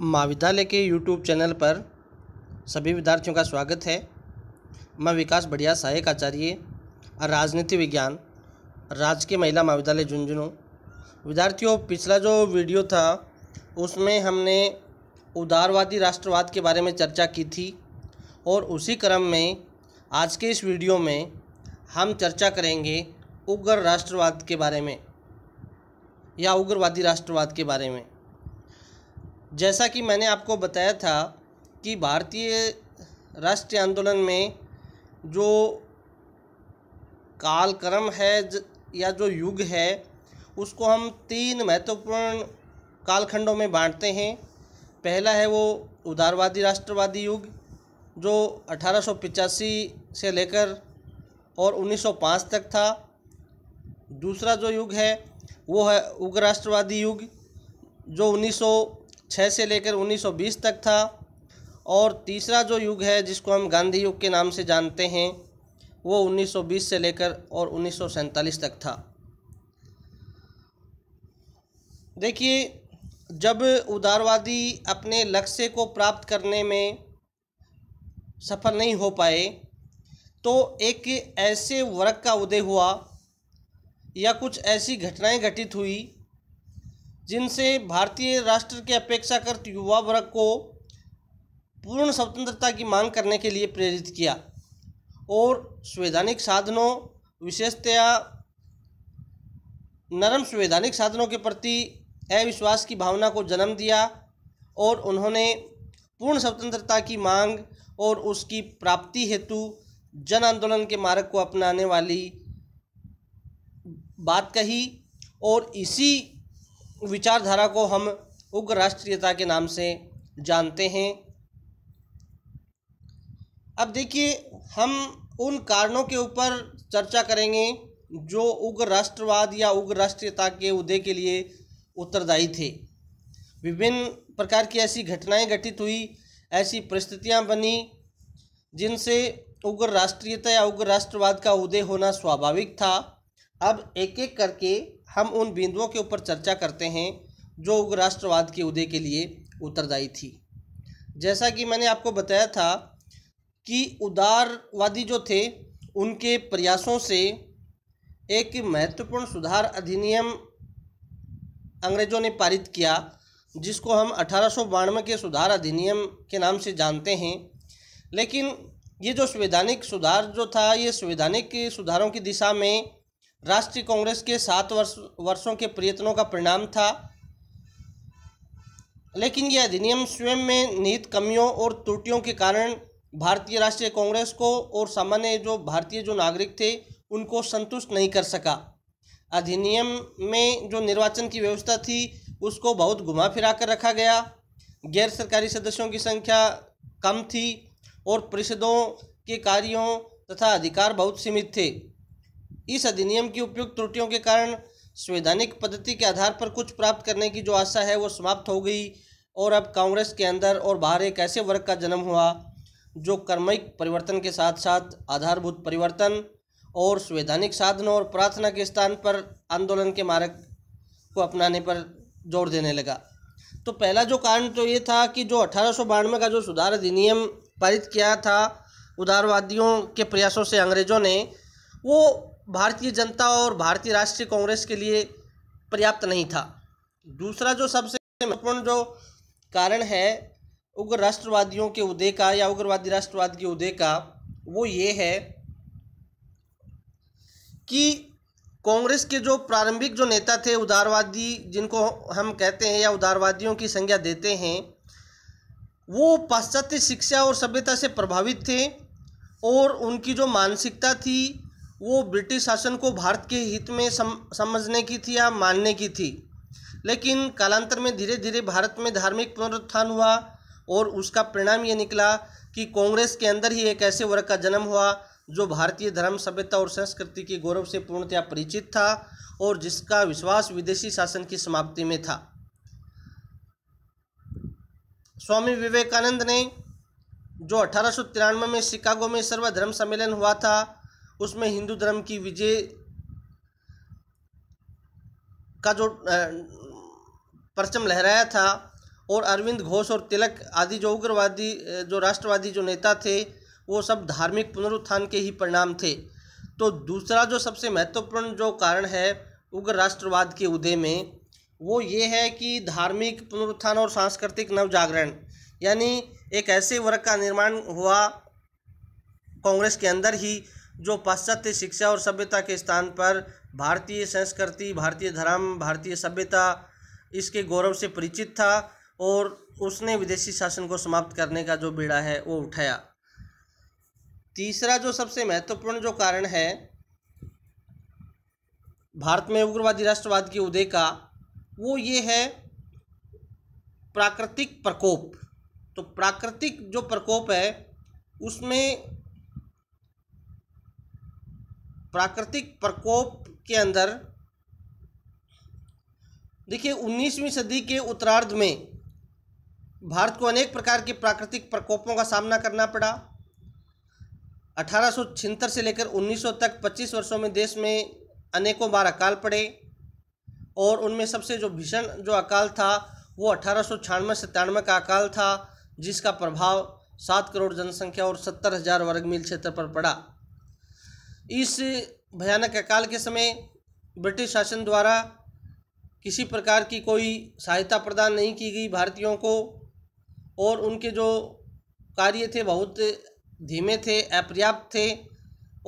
महाविद्यालय के YouTube channel पर सभी विद्यार्थियों का स्वागत है मैं विकास बढ़िया सहायक आचार्य राजनीति विज्ञान राजकीय महिला महाविद्यालय झुंझुनू विद्यार्थियों पिछला जो वीडियो था उसमें हमने उदारवादी राष्ट्रवाद के बारे में चर्चा की थी और उसी क्रम में आज के इस वीडियो में हम चर्चा करेंगे उग्र राष्ट्रवाद के बारे में या उग्रवादी राष्ट्रवाद के बारे में जैसा कि मैंने आपको बताया था कि भारतीय राष्ट्रीय आंदोलन में जो कालक्रम है या जो युग है उसको हम तीन महत्वपूर्ण कालखंडों में बांटते हैं पहला है वो उदारवादी राष्ट्रवादी युग जो अठारह से लेकर और 1905 तक था दूसरा जो युग है वो है उग्र राष्ट्रवादी युग जो उन्नीस छः से लेकर 1920 तक था और तीसरा जो युग है जिसको हम गांधी युग के नाम से जानते हैं वो 1920 से लेकर और उन्नीस तक था देखिए जब उदारवादी अपने लक्ष्य को प्राप्त करने में सफल नहीं हो पाए तो एक ऐसे वर्ग का उदय हुआ या कुछ ऐसी घटनाएं घटित हुई जिनसे भारतीय राष्ट्र के अपेक्षाकृत युवा वर्ग को पूर्ण स्वतंत्रता की मांग करने के लिए प्रेरित किया और संवैधानिक साधनों विशेषतया नरम संवैधानिक साधनों के प्रति अविश्वास की भावना को जन्म दिया और उन्होंने पूर्ण स्वतंत्रता की मांग और उसकी प्राप्ति हेतु जन आंदोलन के मार्ग को अपनाने वाली बात कही और इसी विचारधारा को हम उग्र राष्ट्रीयता के नाम से जानते हैं अब देखिए हम उन कारणों के ऊपर चर्चा करेंगे जो उग्र राष्ट्रवाद या उग्र राष्ट्रीयता के उदय के लिए उत्तरदायी थे विभिन्न प्रकार की ऐसी घटनाएं घटित हुई ऐसी परिस्थितियां बनी जिनसे उग्र राष्ट्रीयता या उग्र राष्ट्रवाद का उदय होना स्वाभाविक था अब एक एक करके हम उन बिंदुओं के ऊपर चर्चा करते हैं जो उग्र राष्ट्रवाद के उदय के लिए उत्तरदायी थी जैसा कि मैंने आपको बताया था कि उदारवादी जो थे उनके प्रयासों से एक महत्वपूर्ण सुधार अधिनियम अंग्रेज़ों ने पारित किया जिसको हम अठारह के सुधार अधिनियम के नाम से जानते हैं लेकिन ये जो संवैधानिक सुधार जो था ये संवैधानिक सुधारों की दिशा में राष्ट्रीय कांग्रेस के सात वर्ष वर्षों के प्रयत्नों का परिणाम था लेकिन यह अधिनियम स्वयं में निहित कमियों और त्रुटियों के कारण भारतीय राष्ट्रीय कांग्रेस को और सामान्य जो भारतीय जो नागरिक थे उनको संतुष्ट नहीं कर सका अधिनियम में जो निर्वाचन की व्यवस्था थी उसको बहुत घुमा फिरा कर रखा गया गैर सरकारी सदस्यों की संख्या कम थी और परिषदों के कार्यों तथा अधिकार बहुत सीमित थे इस अधिनियम की उपयुक्त त्रुटियों के कारण संवैधानिक पद्धति के आधार पर कुछ प्राप्त करने की जो आशा है वो समाप्त हो गई और अब कांग्रेस के अंदर और बाहर एक ऐसे वर्ग का जन्म हुआ जो कर्मिक परिवर्तन के साथ साथ आधारभूत परिवर्तन और संवैधानिक साधनों और प्रार्थना के स्थान पर आंदोलन के मार्ग को अपनाने पर जोर देने लगा तो पहला जो कारण तो ये था कि जो अठारह का जो सुधार अधिनियम पारित किया था उदारवादियों के प्रयासों से अंग्रेज़ों ने वो भारतीय जनता और भारतीय राष्ट्रीय कांग्रेस के लिए पर्याप्त नहीं था दूसरा जो सबसे महत्वपूर्ण जो कारण है उग्र राष्ट्रवादियों के उदय का या उग्रवादी राष्ट्रवाद के उदय का वो ये है कि कांग्रेस के जो प्रारंभिक जो नेता थे उदारवादी जिनको हम कहते हैं या उदारवादियों की संज्ञा देते हैं वो पाश्चात्य शिक्षा और सभ्यता से प्रभावित थे और उनकी जो मानसिकता थी वो ब्रिटिश शासन को भारत के हित में सम, समझने की थी या मानने की थी लेकिन कालांतर में धीरे धीरे भारत में धार्मिक पुनरुत्थान हुआ और उसका परिणाम ये निकला कि कांग्रेस के अंदर ही एक ऐसे वर्ग का जन्म हुआ जो भारतीय धर्म सभ्यता और संस्कृति के गौरव से पूर्णतया परिचित था और जिसका विश्वास विदेशी शासन की समाप्ति में था स्वामी विवेकानंद ने जो अठारह में शिकागो में सर्वधर्म सम्मेलन हुआ था उसमें हिंदू धर्म की विजय का जो परचम लहराया था और अरविंद घोष और तिलक आदि जो उग्रवादी जो राष्ट्रवादी जो नेता थे वो सब धार्मिक पुनरुत्थान के ही परिणाम थे तो दूसरा जो सबसे महत्वपूर्ण जो कारण है उग्र राष्ट्रवाद के उदय में वो ये है कि धार्मिक पुनरुत्थान और सांस्कृतिक नवजागरण यानी एक ऐसे वर्ग का निर्माण हुआ कांग्रेस के अंदर ही जो पाश्चात्य शिक्षा और सभ्यता के स्थान पर भारतीय संस्कृति भारतीय धर्म भारतीय सभ्यता इसके गौरव से परिचित था और उसने विदेशी शासन को समाप्त करने का जो बीड़ा है वो उठाया तीसरा जो सबसे महत्वपूर्ण जो कारण है भारत में उग्रवादी राष्ट्रवाद के उदय का वो ये है प्राकृतिक प्रकोप तो प्राकृतिक जो प्रकोप है उसमें प्राकृतिक प्रकोप के अंदर देखिए 19वीं सदी के उत्तरार्ध में भारत को अनेक प्रकार के प्राकृतिक प्रकोपों का सामना करना पड़ा अठारह से लेकर 1900 तक 25 वर्षों में देश में अनेकों बार अकाल पड़े और उनमें सबसे जो भीषण जो अकाल था वो अठारह सौ छियानवे का अकाल था जिसका प्रभाव सात करोड़ जनसंख्या और सत्तर हज़ार वर्ग मील क्षेत्र पर पड़ा इस भयानक अकाल के समय ब्रिटिश शासन द्वारा किसी प्रकार की कोई सहायता प्रदान नहीं की गई भारतीयों को और उनके जो कार्य थे बहुत धीमे थे अपर्याप्त थे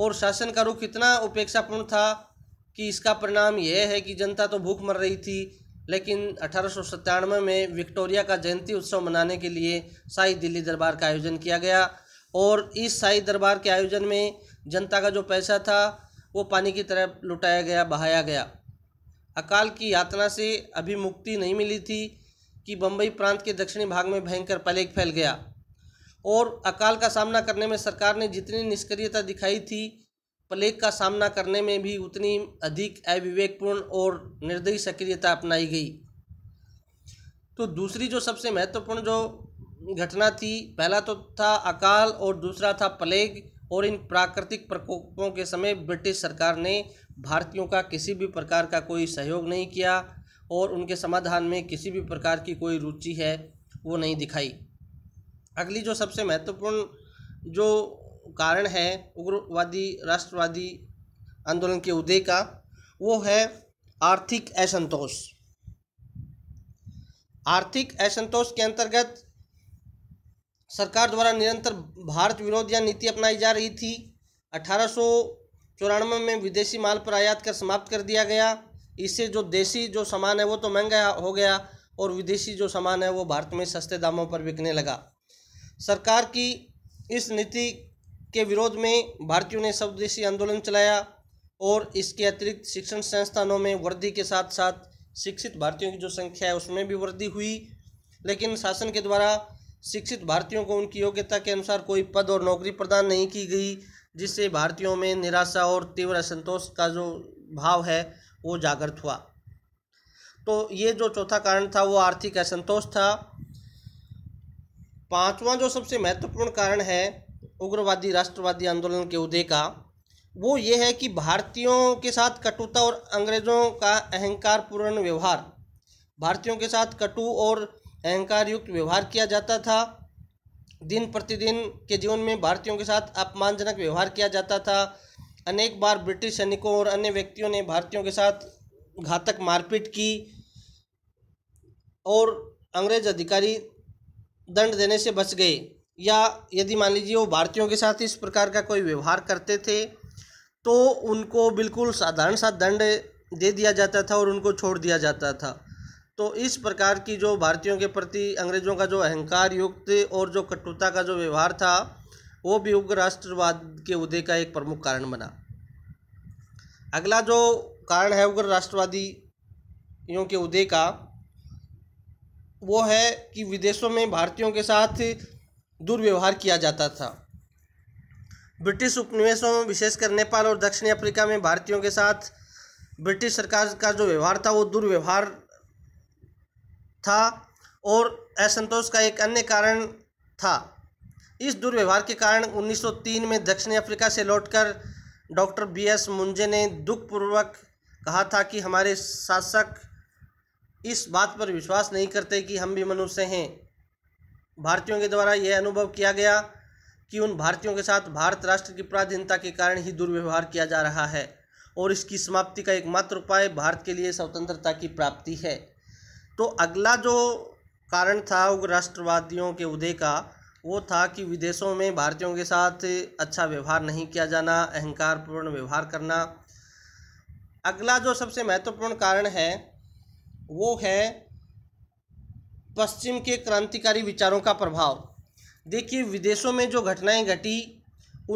और शासन का रुख इतना उपेक्षापूर्ण था कि इसका परिणाम यह है कि जनता तो भूख मर रही थी लेकिन अठारह में विक्टोरिया का जयंती उत्सव मनाने के लिए शाही दिल्ली दरबार का आयोजन किया गया और इस शाही दरबार के आयोजन में जनता का जो पैसा था वो पानी की तरह लुटाया गया बहाया गया अकाल की यातना से अभी मुक्ति नहीं मिली थी कि बम्बई प्रांत के दक्षिणी भाग में भयंकर प्लेग फैल गया और अकाल का सामना करने में सरकार ने जितनी निष्क्रियता दिखाई थी प्लेग का सामना करने में भी उतनी अधिक अविवेकपूर्ण और निर्दयी सक्रियता अपनाई गई तो दूसरी जो सबसे महत्वपूर्ण जो घटना थी पहला तो था अकाल और दूसरा था प्लेग और इन प्राकृतिक प्रकोपों के समय ब्रिटिश सरकार ने भारतीयों का किसी भी प्रकार का कोई सहयोग नहीं किया और उनके समाधान में किसी भी प्रकार की कोई रुचि है वो नहीं दिखाई अगली जो सबसे महत्वपूर्ण जो कारण है उग्रवादी राष्ट्रवादी आंदोलन के उदय का वो है आर्थिक असंतोष आर्थिक असंतोष के अंतर्गत सरकार द्वारा निरंतर भारत विरोध या नीति अपनाई जा रही थी अठारह में विदेशी माल पर आयात कर समाप्त कर दिया गया इससे जो देसी जो सामान है वो तो महंगा हो गया और विदेशी जो सामान है वो भारत में सस्ते दामों पर बिकने लगा सरकार की इस नीति के विरोध में भारतीयों ने स्वदेशी आंदोलन चलाया और इसके अतिरिक्त शिक्षण संस्थानों में वृद्धि के साथ साथ शिक्षित भारतीयों की जो संख्या है उसमें भी वृद्धि हुई लेकिन शासन के द्वारा शिक्षित भारतीयों को उनकी योग्यता के अनुसार कोई पद और नौकरी प्रदान नहीं की गई जिससे भारतीयों में निराशा और तीव्र असंतोष का जो भाव है वो जागृत हुआ तो ये जो चौथा कारण था वो आर्थिक असंतोष था पांचवा जो सबसे महत्वपूर्ण कारण है उग्रवादी राष्ट्रवादी आंदोलन के उदय का वो ये है कि भारतीयों के साथ कटुता और अंग्रेज़ों का अहंकारपूर्ण व्यवहार भारतीयों के साथ कटु और अहंकार युक्त व्यवहार किया जाता था दिन प्रतिदिन के जीवन में भारतीयों के साथ अपमानजनक व्यवहार किया जाता था अनेक बार ब्रिटिश सैनिकों और अन्य व्यक्तियों ने भारतीयों के साथ घातक मारपीट की और अंग्रेज अधिकारी दंड देने से बच गए या यदि मान लीजिए वो भारतीयों के साथ इस प्रकार का कोई व्यवहार करते थे तो उनको बिल्कुल साधारण सा दंड दे दिया जाता था और उनको छोड़ दिया जाता था तो इस प्रकार की जो भारतीयों के प्रति अंग्रेज़ों का जो अहंकार युक्त और जो कटुता का जो व्यवहार था वो भी उग्र राष्ट्रवाद के उदय का एक प्रमुख कारण बना अगला जो कारण है उग्र राष्ट्रवादियों के उदय का वो है कि विदेशों में भारतीयों के साथ दुर्व्यवहार किया जाता था ब्रिटिश उपनिवेशों में विशेषकर नेपाल और दक्षिण अफ्रीका में भारतीयों के साथ ब्रिटिश सरकार का जो व्यवहार था वो दुर्व्यवहार था और असंतोष का एक अन्य कारण था इस दुर्व्यवहार के कारण 1903 में दक्षिण अफ्रीका से लौटकर डॉक्टर बी एस मुंजे ने दुखपूर्वक कहा था कि हमारे शासक इस बात पर विश्वास नहीं करते कि हम भी मनुष्य हैं भारतीयों के द्वारा यह अनुभव किया गया कि उन भारतीयों के साथ भारत राष्ट्र की पराधीनता के कारण ही दुर्व्यवहार किया जा रहा है और इसकी समाप्ति का एकमात्र उपाय भारत के लिए स्वतंत्रता की प्राप्ति है तो अगला जो कारण था राष्ट्रवादियों के उदय का वो था कि विदेशों में भारतीयों के साथ अच्छा व्यवहार नहीं किया जाना अहंकारपूर्ण व्यवहार करना अगला जो सबसे महत्वपूर्ण कारण है वो है पश्चिम के क्रांतिकारी विचारों का प्रभाव देखिए विदेशों में जो घटनाएं घटी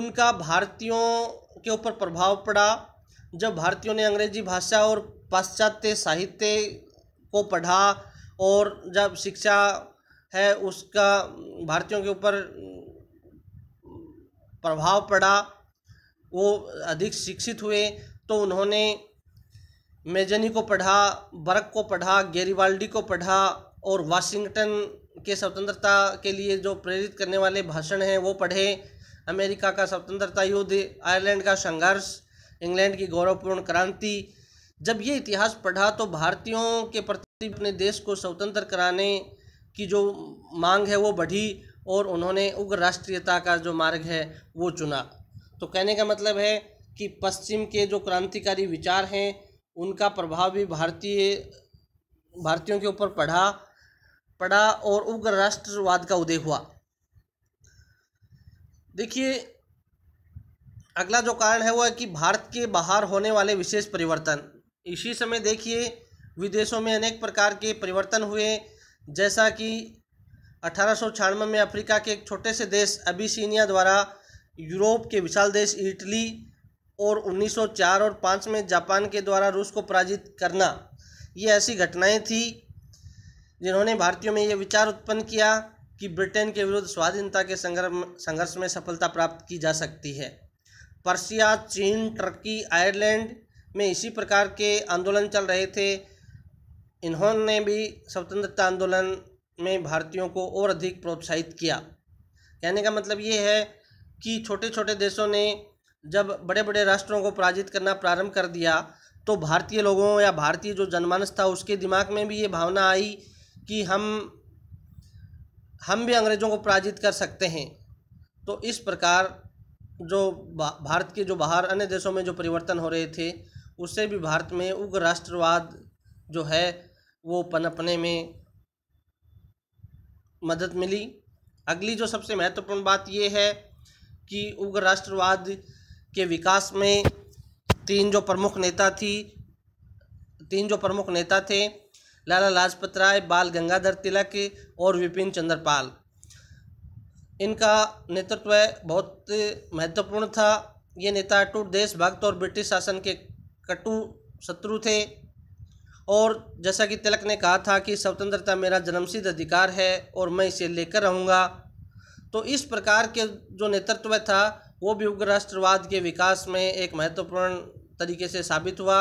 उनका भारतीयों के ऊपर प्रभाव पड़ा जब भारतीयों ने अंग्रेजी भाषा और पाश्चात्य साहित्य को पढ़ा और जब शिक्षा है उसका भारतीयों के ऊपर प्रभाव पड़ा वो अधिक शिक्षित हुए तो उन्होंने मेजनी को पढ़ा बर्क को पढ़ा गेरीवाल्डी को पढ़ा और वाशिंगटन के स्वतंत्रता के लिए जो प्रेरित करने वाले भाषण हैं वो पढ़े अमेरिका का स्वतंत्रता युद्ध आयरलैंड का संघर्ष इंग्लैंड की गौरवपूर्ण क्रांति जब ये इतिहास पढ़ा तो भारतीयों के प्रति अपने देश को स्वतंत्र कराने की जो मांग है वो बढ़ी और उन्होंने उग्र राष्ट्रीयता का जो मार्ग है वो चुना तो कहने का मतलब है कि पश्चिम के जो क्रांतिकारी विचार हैं उनका प्रभाव भी भारतीय भारतीयों के ऊपर पढ़ा पड़ा और उग्र राष्ट्रवाद का उदय हुआ देखिए अगला जो कारण है वो है कि भारत के बाहर होने वाले विशेष परिवर्तन इसी समय देखिए विदेशों में अनेक प्रकार के परिवर्तन हुए जैसा कि अठारह में अफ्रीका के एक छोटे से देश अबिसनिया द्वारा यूरोप के विशाल देश इटली और 1904 और 5 में जापान के द्वारा रूस को पराजित करना ये ऐसी घटनाएं थी जिन्होंने भारतीयों में ये विचार उत्पन्न किया कि ब्रिटेन के विरुद्ध स्वाधीनता के संघर्ष में सफलता प्राप्त की जा सकती है पर्सिया चीन टर्की आयरलैंड में इसी प्रकार के आंदोलन चल रहे थे इन्होंने भी स्वतंत्रता आंदोलन में भारतीयों को और अधिक प्रोत्साहित किया कहने का मतलब ये है कि छोटे छोटे देशों ने जब बड़े बड़े राष्ट्रों को पराजित करना प्रारंभ कर दिया तो भारतीय लोगों या भारतीय जो जनमानस था उसके दिमाग में भी ये भावना आई कि हम हम भी अंग्रेज़ों को पराजित कर सकते हैं तो इस प्रकार जो भारत के जो बाहर अन्य देशों में जो परिवर्तन हो रहे थे उससे भी भारत में उग्र राष्ट्रवाद जो है वो पनपने में मदद मिली अगली जो सबसे महत्वपूर्ण बात ये है कि उग्र राष्ट्रवाद के विकास में तीन जो प्रमुख नेता थी तीन जो प्रमुख नेता थे लाला लाजपत राय बाल गंगाधर तिलक और विपिन चंद्रपाल इनका नेतृत्व बहुत महत्वपूर्ण था ये नेता टूट देशभक्त और ब्रिटिश शासन के कटु शत्रु थे और जैसा कि तिलक ने कहा था कि स्वतंत्रता मेरा जन्मसिद्ध अधिकार है और मैं इसे लेकर रहूँगा तो इस प्रकार के जो नेतृत्व था वो भी उग्र राष्ट्रवाद के विकास में एक महत्वपूर्ण तरीके से साबित हुआ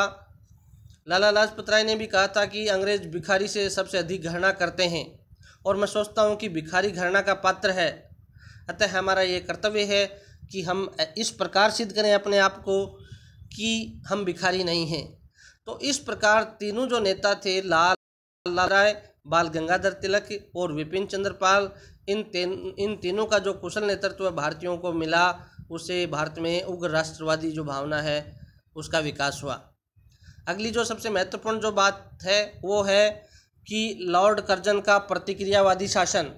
लाला लाजपत राय ने भी कहा था कि अंग्रेज भिखारी से सबसे अधिक घृणा करते हैं और मैं सोचता हूँ कि भिखारी घृणा का पात्र है अतः हमारा ये कर्तव्य है कि हम इस प्रकार सिद्ध करें अपने आप को कि हम भिखारी नहीं हैं तो इस प्रकार तीनों जो नेता थे लाल लाल राय बाल गंगाधर तिलक और विपिन चंद्रपाल इन तीन इन तीनों का जो कुशल नेतृत्व भारतीयों को मिला उसे भारत में उग्र राष्ट्रवादी जो भावना है उसका विकास हुआ अगली जो सबसे महत्वपूर्ण जो बात है वो है कि लॉर्ड कर्जन का प्रतिक्रियावादी शासन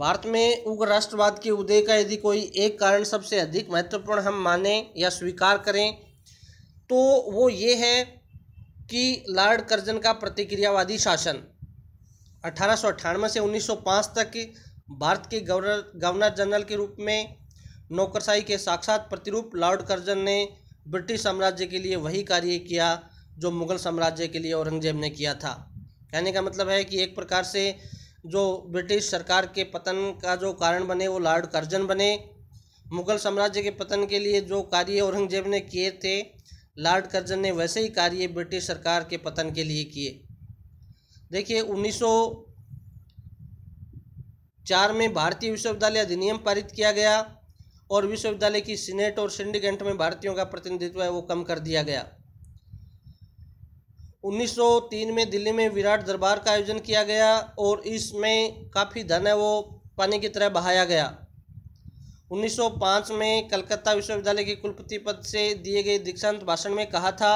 भारत में उग्र राष्ट्रवाद के उदय का यदि कोई एक कारण सबसे अधिक महत्वपूर्ण हम माने या स्वीकार करें तो वो ये है कि लॉर्ड कर्जन का प्रतिक्रियावादी शासन अठारह से 1905 तक भारत के गवर्नर गवर्नर जनरल के रूप में नौकरशाही के साक्षात प्रतिरूप लॉर्ड कर्जन ने ब्रिटिश साम्राज्य के लिए वही कार्य किया जो मुगल साम्राज्य के लिए औरंगजेब ने किया था कहने का मतलब है कि एक प्रकार से जो ब्रिटिश सरकार के पतन का जो कारण बने वो लॉर्ड कर्जन बने मुग़ल साम्राज्य के पतन के लिए जो कार्य औरंगजेब ने किए थे लॉर्ड कर्जन ने वैसे ही कार्य ब्रिटिश सरकार के पतन के लिए किए देखिए 1904 में भारतीय विश्वविद्यालय अधिनियम पारित किया गया और विश्वविद्यालय की सीनेट और सिंडिकेट में भारतीयों का प्रतिनिधित्व है वो कम कर दिया गया 1903 में दिल्ली में विराट दरबार का आयोजन किया गया और इसमें काफ़ी धन है वो पानी की तरह बहाया गया 1905 में कलकत्ता विश्वविद्यालय के कुलपति पद से दिए गए दीक्षांत भाषण में कहा था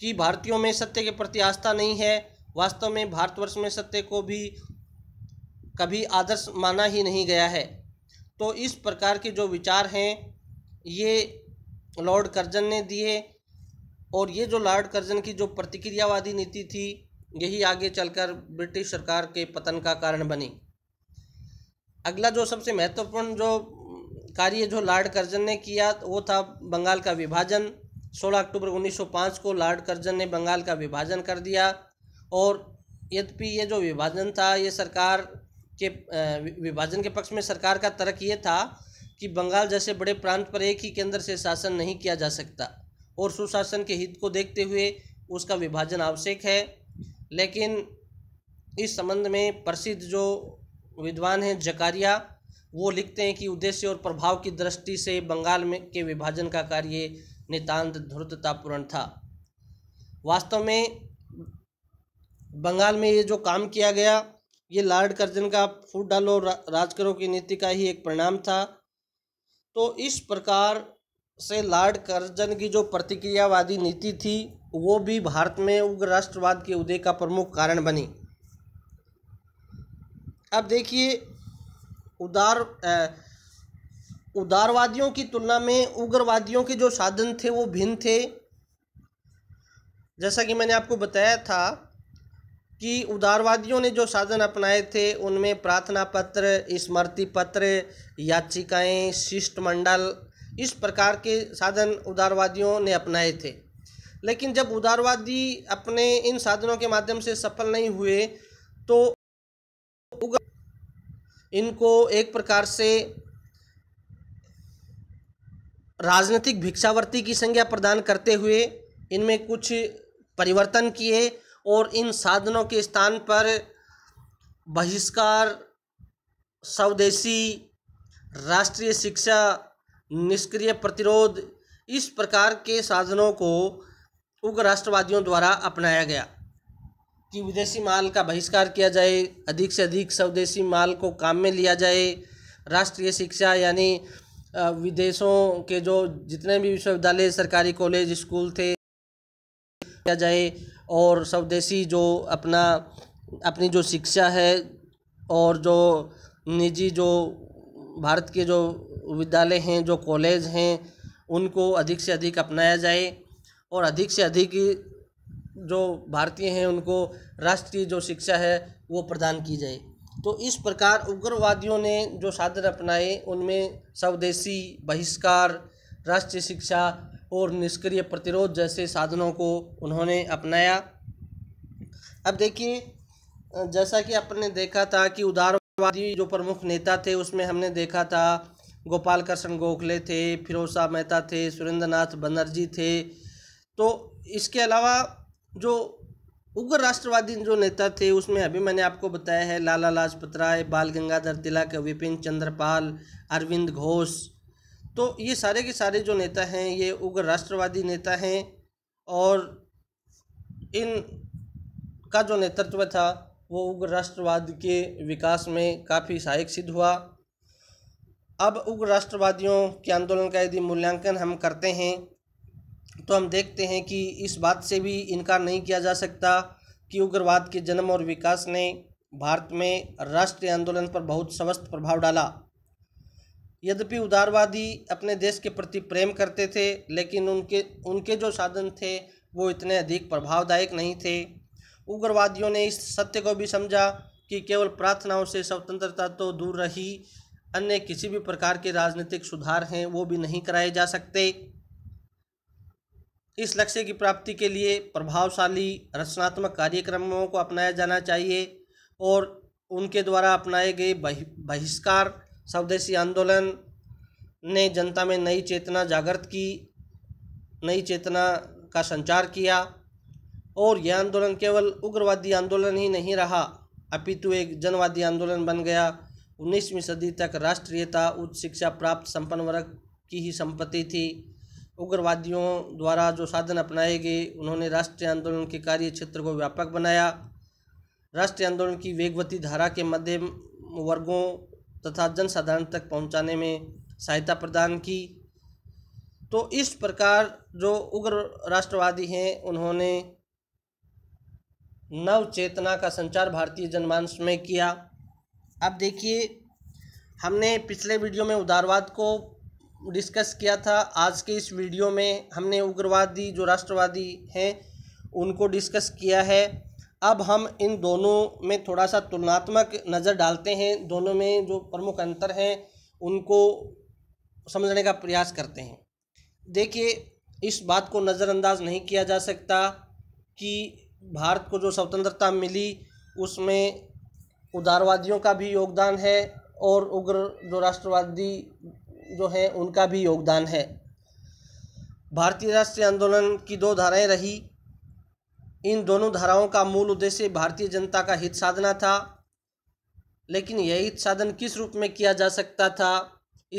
कि भारतीयों में सत्य के प्रति आस्था नहीं है वास्तव में भारतवर्ष में सत्य को भी कभी आदर्श माना ही नहीं गया है तो इस प्रकार के जो विचार हैं ये लॉर्ड कर्जन ने दिए और ये जो लॉर्ड कर्जन की जो प्रतिक्रियावादी नीति थी यही आगे चलकर ब्रिटिश सरकार के पतन का कारण बनी अगला जो सबसे महत्वपूर्ण जो कार्य जो लॉर्ड कर्जन ने किया वो था बंगाल का विभाजन 16 अक्टूबर 1905 को लॉर्ड कर्जन ने बंगाल का विभाजन कर दिया और यद्यपि ये जो विभाजन था ये सरकार के विभाजन के पक्ष में सरकार का तर्क ये था कि बंगाल जैसे बड़े प्रांत पर एक ही केंद्र से शासन नहीं किया जा सकता और सुशासन के हित को देखते हुए उसका विभाजन आवश्यक है लेकिन इस संबंध में प्रसिद्ध जो विद्वान हैं जकारिया वो लिखते हैं कि उद्देश्य और प्रभाव की दृष्टि से बंगाल में के विभाजन का कार्य नितांत ध्रुततापूर्ण था वास्तव में बंगाल में ये जो काम किया गया ये लॉर्ड कर्जन का फूट डालो राज करो की नीति का ही एक परिणाम था तो इस प्रकार से लॉर्ड कर्जन की जो प्रतिक्रियावादी नीति थी वो भी भारत में उग्र राष्ट्रवाद के उदय का प्रमुख कारण बनी अब देखिए उदार उदारवादियों की तुलना में उग्रवादियों के जो साधन थे वो भिन्न थे जैसा कि मैंने आपको बताया था कि उदारवादियों ने जो साधन अपनाए थे उनमें प्रार्थना पत्र स्मृति पत्र याचिकाएं शिष्टमंडल इस प्रकार के साधन उदारवादियों ने अपनाए थे लेकिन जब उदारवादी अपने इन साधनों के माध्यम से सफल नहीं हुए तो इनको एक प्रकार से राजनीतिक भिक्षावर्ती की संज्ञा प्रदान करते हुए इनमें कुछ परिवर्तन किए और इन साधनों के स्थान पर बहिष्कार स्वदेशी राष्ट्रीय शिक्षा निष्क्रिय प्रतिरोध इस प्रकार के साधनों को उग्र राष्ट्रवादियों द्वारा अपनाया गया कि विदेशी माल का बहिष्कार किया जाए अधिक से अधिक स्वदेशी माल को काम में लिया जाए राष्ट्रीय शिक्षा यानी विदेशों के जो जितने भी विश्वविद्यालय सरकारी कॉलेज स्कूल थे किया जाए और स्वदेशी जो अपना अपनी जो शिक्षा है और जो निजी जो भारत के जो विद्यालय हैं जो कॉलेज हैं उनको अधिक से अधिक अपनाया जाए और अधिक से अधिक जो भारतीय हैं उनको राष्ट्रीय जो शिक्षा है वो प्रदान की जाए तो इस प्रकार उग्रवादियों ने जो साधन अपनाए उनमें स्वदेशी बहिष्कार राष्ट्रीय शिक्षा और निष्क्रिय प्रतिरोध जैसे साधनों को उन्होंने अपनाया अब देखिए जैसा कि आपने देखा था कि उदारवादी जो प्रमुख नेता थे उसमें हमने देखा था गोपाल कृष्ण गोखले थे फिरोजा मेहता थे सुरेंद्र नाथ बनर्जी थे तो इसके अलावा जो उग्र राष्ट्रवादी जो नेता थे उसमें अभी मैंने आपको बताया है लाला लाजपत राय बाल गंगाधर तिलक विपिन चंद्रपाल अरविंद घोष तो ये सारे के सारे जो नेता हैं ये उग्र राष्ट्रवादी नेता हैं और इन का जो नेतृत्व था वो उग्र राष्ट्रवाद के विकास में काफ़ी सहायक सिद्ध हुआ अब उग्र राष्ट्रवादियों के आंदोलन का यदि मूल्यांकन हम करते हैं तो हम देखते हैं कि इस बात से भी इनकार नहीं किया जा सकता कि उग्रवाद के जन्म और विकास ने भारत में राष्ट्रीय आंदोलन पर बहुत स्वस्थ प्रभाव डाला यद्यपि उदारवादी अपने देश के प्रति प्रेम करते थे लेकिन उनके उनके जो साधन थे वो इतने अधिक प्रभावदायक नहीं थे उग्रवादियों ने इस सत्य को भी समझा कि केवल प्रार्थनाओं से स्वतंत्रता तो दूर रही अन्य किसी भी प्रकार के राजनीतिक सुधार हैं वो भी नहीं कराए जा सकते इस लक्ष्य की प्राप्ति के लिए प्रभावशाली रचनात्मक कार्यक्रमों को अपनाया जाना चाहिए और उनके द्वारा अपनाए गए बहिष्कार स्वदेशी आंदोलन ने जनता में नई चेतना जागृत की नई चेतना का संचार किया और यह आंदोलन केवल उग्रवादी आंदोलन ही नहीं रहा अपितु एक जनवादी आंदोलन बन गया उन्नीसवीं सदी तक राष्ट्रीयता उच्च शिक्षा प्राप्त संपन्न वर्ग की ही संपत्ति थी उग्रवादियों द्वारा जो साधन अपनाए गए उन्होंने राष्ट्रीय आंदोलन के कार्य क्षेत्र को व्यापक बनाया राष्ट्रीय आंदोलन की वेगवती धारा के मध्यम वर्गों तथा जनसाधारण तक पहुंचाने में सहायता प्रदान की तो इस प्रकार जो उग्र राष्ट्रवादी हैं उन्होंने नव चेतना का संचार भारतीय जनमानस में किया अब देखिए हमने पिछले वीडियो में उदारवाद को डिस्कस किया था आज के इस वीडियो में हमने उग्रवादी जो राष्ट्रवादी हैं उनको डिस्कस किया है अब हम इन दोनों में थोड़ा सा तुलनात्मक नज़र डालते हैं दोनों में जो प्रमुख अंतर हैं उनको समझने का प्रयास करते हैं देखिए इस बात को नज़रअंदाज नहीं किया जा सकता कि भारत को जो स्वतंत्रता मिली उसमें उदारवादियों का भी योगदान है और उग्र जो राष्ट्रवादी जो हैं उनका भी योगदान है भारतीय राष्ट्रीय आंदोलन की दो धाराएं रही इन दोनों धाराओं का मूल उद्देश्य भारतीय जनता का हित साधना था लेकिन यह हित साधन किस रूप में किया जा सकता था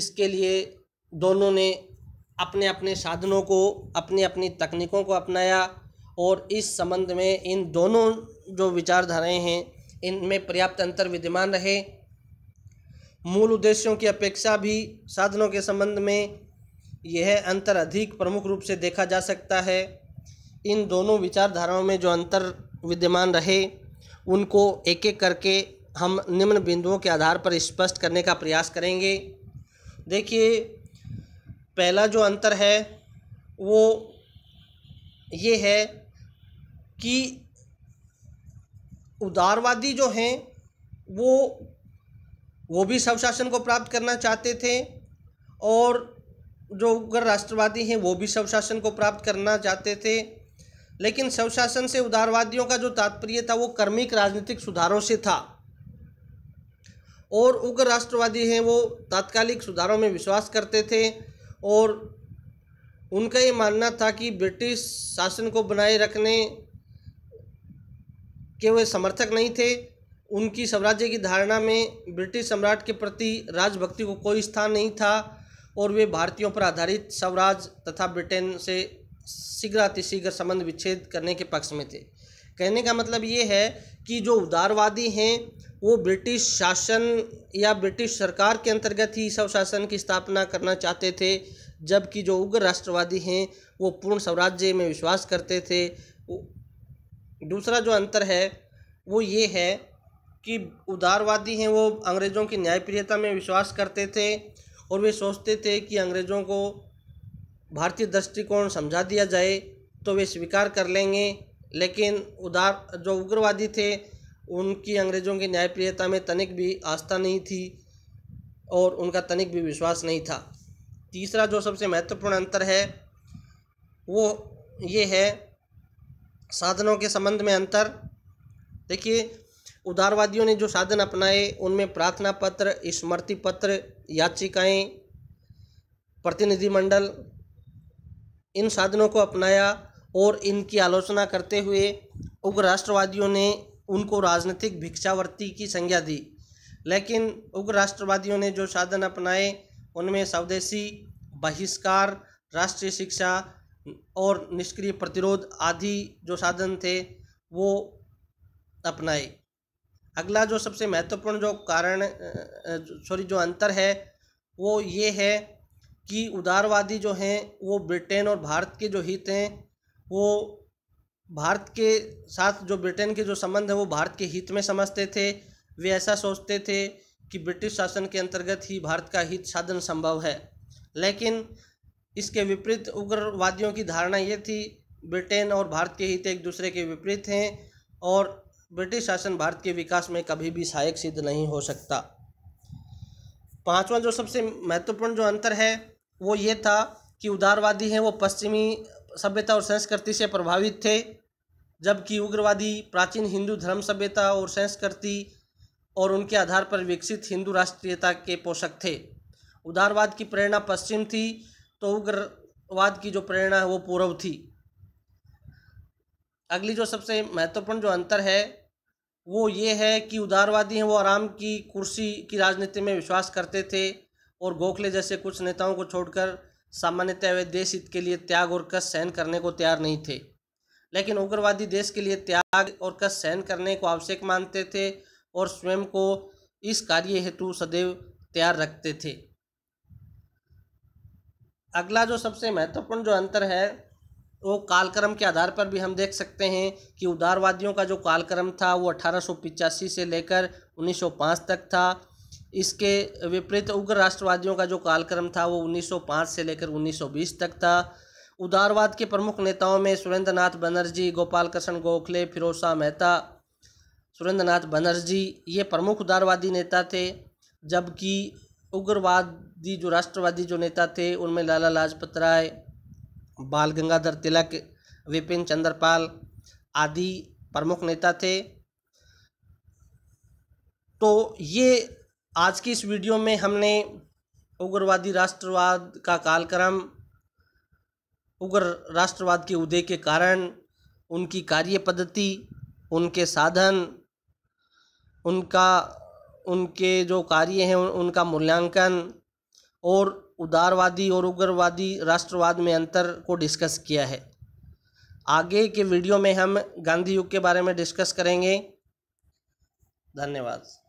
इसके लिए दोनों ने अपने अपने साधनों को अपनी अपनी तकनीकों को अपनाया और इस संबंध में इन दोनों जो विचारधाराएं हैं इनमें पर्याप्त अंतर विद्यमान रहे मूल उद्देश्यों की अपेक्षा भी साधनों के संबंध में यह अंतर अधिक प्रमुख रूप से देखा जा सकता है इन दोनों विचारधाराओं में जो अंतर विद्यमान रहे उनको एक एक करके हम निम्न बिंदुओं के आधार पर स्पष्ट करने का प्रयास करेंगे देखिए पहला जो अंतर है वो ये है कि उदारवादी जो हैं वो वो भी स्वशासन को प्राप्त करना चाहते थे और जो उग्र राष्ट्रवादी हैं वो भी स्वशासन को प्राप्त करना चाहते थे लेकिन स्वशासन से उदारवादियों का जो तात्पर्य था वो कर्मिक राजनीतिक सुधारों से था और उग्र राष्ट्रवादी हैं वो तात्कालिक सुधारों में विश्वास करते थे और उनका ये मानना था कि ब्रिटिश शासन को बनाए रखने के वे समर्थक नहीं थे उनकी साम्राज्य की धारणा में ब्रिटिश सम्राट के प्रति राजभक्ति को कोई स्थान नहीं था और वे भारतीयों पर आधारित स्वराज तथा ब्रिटेन से शीघ्रातिशीघ्र संबंध विच्छेद करने के पक्ष में थे कहने का मतलब ये है कि जो उदारवादी हैं वो ब्रिटिश शासन या ब्रिटिश सरकार के अंतर्गत ही सब शासन की स्थापना करना चाहते थे जबकि जो उग्र राष्ट्रवादी हैं वो पूर्ण स्वराज्य में विश्वास करते थे दूसरा जो अंतर है वो ये है कि उदारवादी हैं वो अंग्रेज़ों की न्यायप्रियता में विश्वास करते थे और वे सोचते थे कि अंग्रेज़ों को भारतीय दृष्टिकोण समझा दिया जाए तो वे स्वीकार कर लेंगे लेकिन उदार जो उग्रवादी थे उनकी अंग्रेज़ों की न्यायप्रियता में तनिक भी आस्था नहीं थी और उनका तनिक भी विश्वास नहीं था तीसरा जो सबसे महत्वपूर्ण अंतर है वो ये है साधनों के संबंध में अंतर देखिए उदारवादियों ने जो साधन अपनाए उनमें प्रार्थना पत्र स्मृति पत्र याचिकाएं प्रतिनिधिमंडल इन साधनों को अपनाया और इनकी आलोचना करते हुए उग्र राष्ट्रवादियों ने उनको राजनीतिक भिक्षावृत्ति की संज्ञा दी लेकिन उग्र राष्ट्रवादियों ने जो साधन अपनाए उनमें स्वदेशी बहिष्कार राष्ट्रीय शिक्षा और निष्क्रिय प्रतिरोध आदि जो साधन थे वो अपनाए अगला जो सबसे महत्वपूर्ण जो कारण सॉरी जो अंतर है वो ये है कि उदारवादी जो हैं वो ब्रिटेन और भारत के जो हित हैं वो भारत के साथ जो ब्रिटेन के जो संबंध है वो भारत के हित में समझते थे वे ऐसा सोचते थे कि ब्रिटिश शासन के अंतर्गत ही भारत का हित साधन संभव है लेकिन इसके विपरीत उग्रवादियों की धारणा ये थी ब्रिटेन और भारत के हित एक दूसरे के विपरीत हैं और ब्रिटिश शासन भारत के विकास में कभी भी सहायक सिद्ध नहीं हो सकता पांचवा जो सबसे महत्वपूर्ण जो अंतर है वो ये था कि उदारवादी हैं वो पश्चिमी सभ्यता और संस्कृति से प्रभावित थे जबकि उग्रवादी प्राचीन हिंदू धर्म सभ्यता और संस्कृति और उनके आधार पर विकसित हिंदू राष्ट्रीयता के पोषक थे उदारवाद की प्रेरणा पश्चिम थी तो उग्रवाद की जो प्रेरणा है वो पूर्व थी अगली जो सबसे महत्वपूर्ण जो अंतर है वो ये है कि उदारवादी हैं वो आराम की कुर्सी की राजनीति में विश्वास करते थे और गोखले जैसे कुछ नेताओं को छोड़कर सामान्यतः वे देश हित के लिए त्याग और कष्ट सहन करने को तैयार नहीं थे लेकिन उग्रवादी देश के लिए त्याग और कष्ट सहन करने को आवश्यक मानते थे और स्वयं को इस कार्य हेतु सदैव तैयार रखते थे अगला जो सबसे महत्वपूर्ण जो अंतर है वो कालक्रम के आधार पर भी हम देख सकते हैं कि उदारवादियों का जो कालक्रम था वो अठारह से लेकर 1905 तक था इसके विपरीत उग्र राष्ट्रवादियों का जो कालक्रम था वो 1905 से लेकर 1920 तक था उदारवाद के प्रमुख नेताओं में सुरेंद्र नाथ बनर्जी गोपाल कृष्ण गोखले फिरोज शाह मेहता सुरेंद्र नाथ बनर्जी ये प्रमुख उदारवादी नेता थे जबकि उग्रवादी जो राष्ट्रवादी जो नेता थे उनमें लाला लाजपत राय बाल गंगाधर तिलक विपिन चंद्रपाल आदि प्रमुख नेता थे तो ये आज की इस वीडियो में हमने उग्रवादी राष्ट्रवाद का कालक्रम उग्र राष्ट्रवाद के उदय के कारण उनकी कार्य पद्धति उनके साधन उनका उनके जो कार्य हैं उनका मूल्यांकन और उदारवादी और उग्रवादी राष्ट्रवाद में अंतर को डिस्कस किया है आगे के वीडियो में हम गांधी युग के बारे में डिस्कस करेंगे धन्यवाद